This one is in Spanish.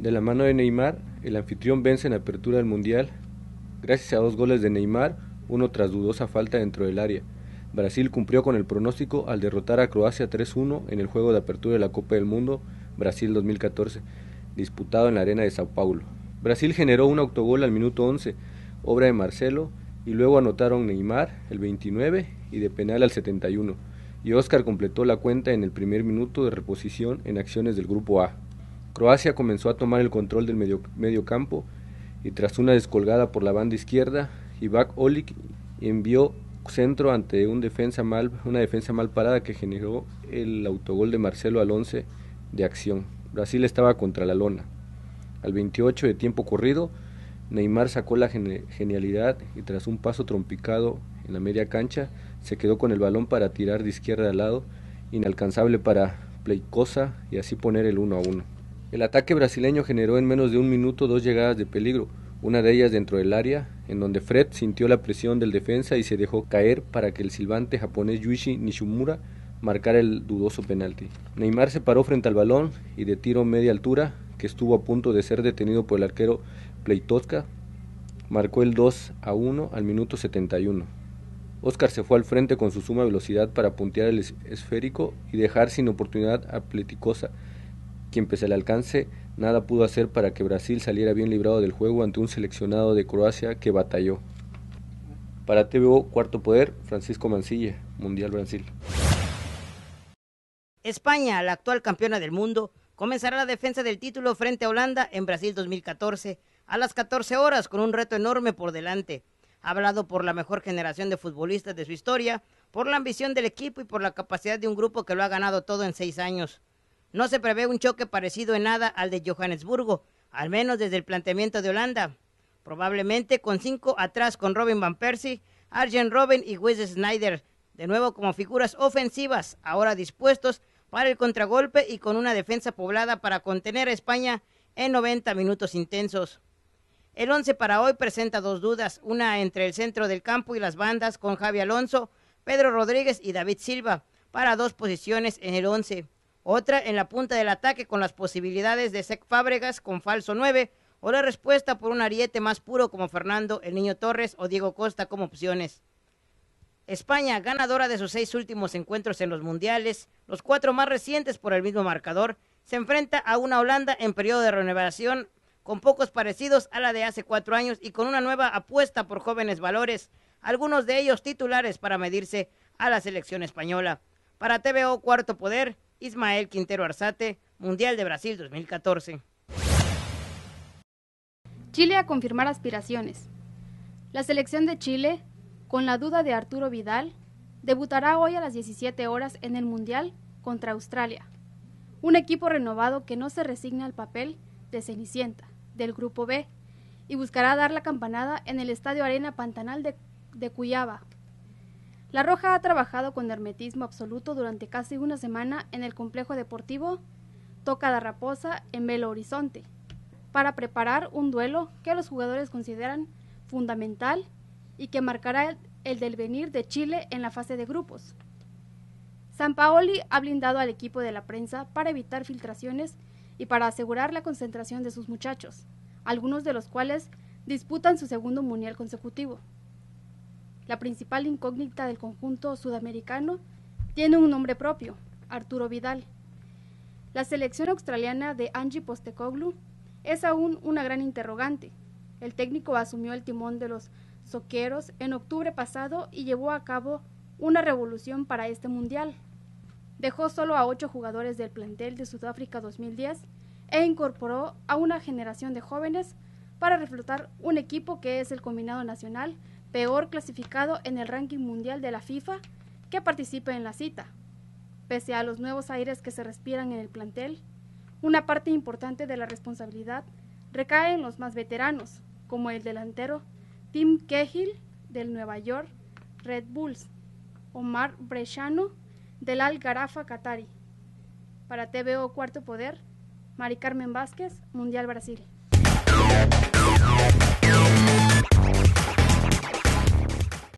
De la mano de Neymar, el anfitrión vence en apertura del Mundial gracias a dos goles de Neymar, uno tras dudosa falta dentro del área. Brasil cumplió con el pronóstico al derrotar a Croacia 3-1 en el juego de apertura de la Copa del Mundo Brasil 2014, disputado en la arena de Sao Paulo. Brasil generó un autogol al minuto 11, obra de Marcelo, y luego anotaron Neymar el 29 y de penal al 71, y Oscar completó la cuenta en el primer minuto de reposición en acciones del grupo A. Croacia comenzó a tomar el control del medio, campo y tras una descolgada por la banda izquierda, Ivac Olik envió centro ante un defensa mal, una defensa mal parada que generó el autogol de Marcelo 11 de acción. Brasil estaba contra la lona. Al 28 de tiempo corrido, Neymar sacó la genialidad y tras un paso trompicado en la media cancha, se quedó con el balón para tirar de izquierda al lado, inalcanzable para Pleicosa y así poner el 1 a 1. El ataque brasileño generó en menos de un minuto dos llegadas de peligro, una de ellas dentro del área, en donde Fred sintió la presión del defensa y se dejó caer para que el silbante japonés Yuichi Nishimura marcara el dudoso penalti. Neymar se paró frente al balón y de tiro media altura, que estuvo a punto de ser detenido por el arquero Pleitoska, marcó el 2 a 1 al minuto 71. Oscar se fue al frente con su suma velocidad para puntear el esférico y dejar sin oportunidad a Pleticosa, quien pese al alcance nada pudo hacer para que Brasil saliera bien librado del juego ante un seleccionado de Croacia que batalló. Para TVO Cuarto Poder, Francisco Mancilla, Mundial Brasil. España, la actual campeona del mundo, comenzará la defensa del título frente a Holanda en Brasil 2014 a las 14 horas con un reto enorme por delante. Hablado por la mejor generación de futbolistas de su historia, por la ambición del equipo y por la capacidad de un grupo que lo ha ganado todo en seis años. No se prevé un choque parecido en nada al de Johannesburgo, al menos desde el planteamiento de Holanda. Probablemente con cinco atrás con Robin Van Persie, Arjen Robin y Wes Snyder, de nuevo como figuras ofensivas, ahora dispuestos para el contragolpe y con una defensa poblada para contener a España en 90 minutos intensos. El once para hoy presenta dos dudas, una entre el centro del campo y las bandas con Javi Alonso, Pedro Rodríguez y David Silva, para dos posiciones en el once. Otra en la punta del ataque con las posibilidades de Sec Fábregas con falso 9 o la respuesta por un ariete más puro como Fernando El Niño Torres o Diego Costa como opciones. España, ganadora de sus seis últimos encuentros en los mundiales, los cuatro más recientes por el mismo marcador, se enfrenta a una Holanda en periodo de renovación con pocos parecidos a la de hace cuatro años y con una nueva apuesta por jóvenes valores, algunos de ellos titulares para medirse a la selección española. Para TVO Cuarto Poder, Ismael Quintero Arzate, Mundial de Brasil 2014. Chile a confirmar aspiraciones. La selección de Chile, con la duda de Arturo Vidal, debutará hoy a las 17 horas en el Mundial contra Australia, un equipo renovado que no se resigna al papel de Cenicienta del Grupo B y buscará dar la campanada en el Estadio Arena Pantanal de, de Cuyaba, la Roja ha trabajado con hermetismo absoluto durante casi una semana en el complejo deportivo Toca de Raposa en Belo Horizonte para preparar un duelo que los jugadores consideran fundamental y que marcará el, del venir de Chile en la fase de grupos. San Paoli ha blindado al equipo de la prensa para evitar filtraciones y para asegurar la concentración de sus muchachos, algunos de los cuales disputan su segundo mundial consecutivo la principal incógnita del conjunto sudamericano, tiene un nombre propio, Arturo Vidal. La selección australiana de Angie Postecoglu es aún una gran interrogante. El técnico asumió el timón de los soqueros en octubre pasado y llevó a cabo una revolución para este mundial. Dejó solo a ocho jugadores del plantel de Sudáfrica 2010 e incorporó a una generación de jóvenes para reflotar un equipo que es el combinado nacional peor clasificado en el ranking mundial de la FIFA que participe en la cita. Pese a los nuevos aires que se respiran en el plantel, una parte importante de la responsabilidad recae en los más veteranos, como el delantero Tim Cahill del Nueva York Red Bulls, Omar Brechano del Al Garafa Qatari. Para TVO Cuarto Poder, Mari Carmen Vázquez, Mundial Brasil.